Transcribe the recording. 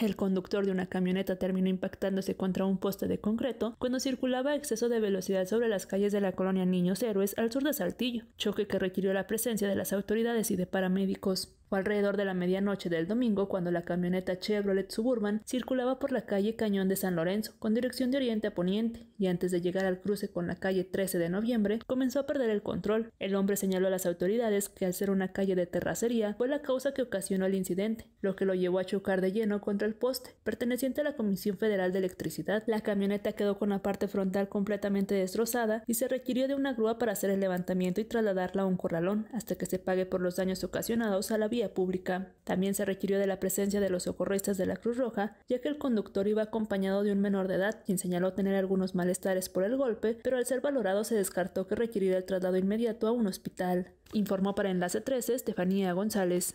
El conductor de una camioneta terminó impactándose contra un poste de concreto cuando circulaba a exceso de velocidad sobre las calles de la colonia Niños Héroes al sur de Saltillo, choque que requirió la presencia de las autoridades y de paramédicos. Fue alrededor de la medianoche del domingo cuando la camioneta Chevrolet Suburban circulaba por la calle Cañón de San Lorenzo, con dirección de oriente a poniente, y antes de llegar al cruce con la calle 13 de noviembre, comenzó a perder el control. El hombre señaló a las autoridades que al ser una calle de terracería fue la causa que ocasionó el incidente, lo que lo llevó a chocar de lleno contra el poste, perteneciente a la Comisión Federal de Electricidad. La camioneta quedó con la parte frontal completamente destrozada y se requirió de una grúa para hacer el levantamiento y trasladarla a un corralón, hasta que se pague por los daños ocasionados a la vía pública. También se requirió de la presencia de los socorristas de la Cruz Roja, ya que el conductor iba acompañado de un menor de edad, quien señaló tener algunos malestares por el golpe, pero al ser valorado se descartó que requiriera el traslado inmediato a un hospital. Informó para Enlace 13 Estefanía González.